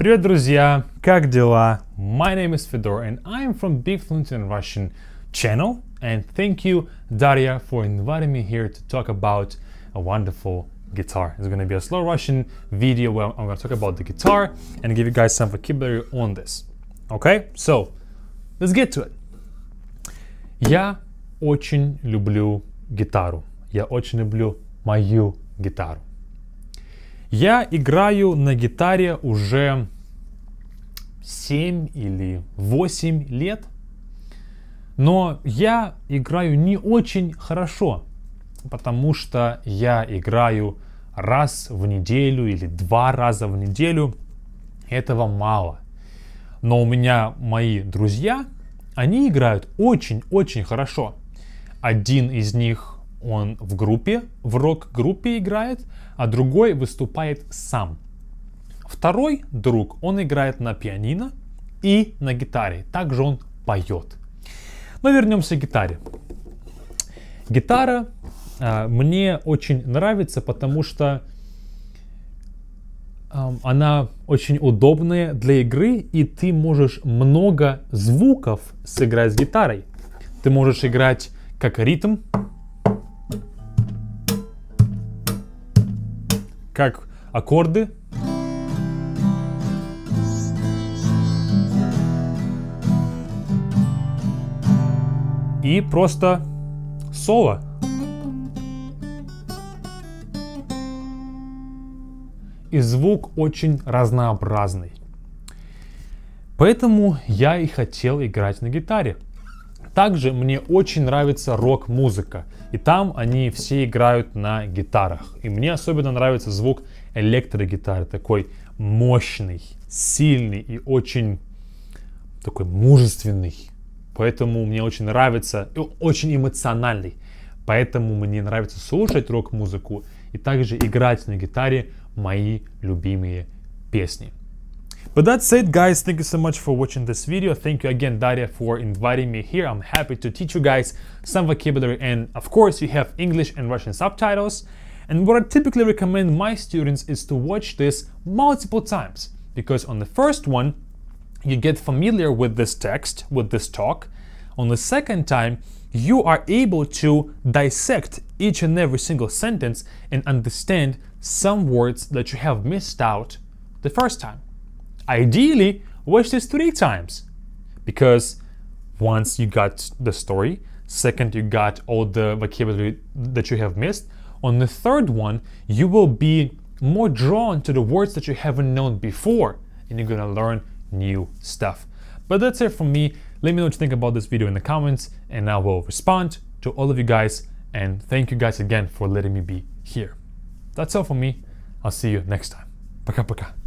Привет, друзья! Как дела? My name is Fedor and I'm from the Fluent in Russian channel and thank you, Daria, for inviting me here to talk about a wonderful guitar. It's gonna be a slow Russian video where I'm gonna talk about the guitar and give you guys some vocabulary on this. Okay, so let's get to it. Я очень люблю гитару. Я очень люблю мою гитару. Я играю на гитаре уже 7 или 8 лет, но я играю не очень хорошо, потому что я играю раз в неделю или два раза в неделю. Этого мало. Но у меня мои друзья, они играют очень-очень хорошо. Один из них он в группе, в рок-группе играет, а другой выступает сам. Второй друг, он играет на пианино и на гитаре. Также он поет. Но вернемся к гитаре. Гитара э, мне очень нравится, потому что э, она очень удобная для игры, и ты можешь много звуков сыграть с гитарой. Ты можешь играть как ритм, как аккорды. И просто соло. И звук очень разнообразный. Поэтому я и хотел играть на гитаре. Также мне очень нравится рок-музыка, и там они все играют на гитарах. И мне особенно нравится звук электрогитары, такой мощный, сильный и очень такой мужественный. Поэтому мне очень нравится, и очень эмоциональный. Поэтому мне нравится слушать рок-музыку и также играть на гитаре мои любимые песни. But that's it guys, thank you so much for watching this video. Thank you again Daria for inviting me here. I'm happy to teach you guys some vocabulary and of course you have English and Russian subtitles. And what I typically recommend my students is to watch this multiple times because on the first one you get familiar with this text, with this talk. On the second time you are able to dissect each and every single sentence and understand some words that you have missed out the first time. Ideally, watch this three times because once you got the story, second you got all the vocabulary that you have missed, on the third one you will be more drawn to the words that you haven't known before and you're gonna learn new stuff. But that's it from me. Let me know what you think about this video in the comments and I will respond to all of you guys and thank you guys again for letting me be here. That's all from me. I'll see you next time. Пока-пока.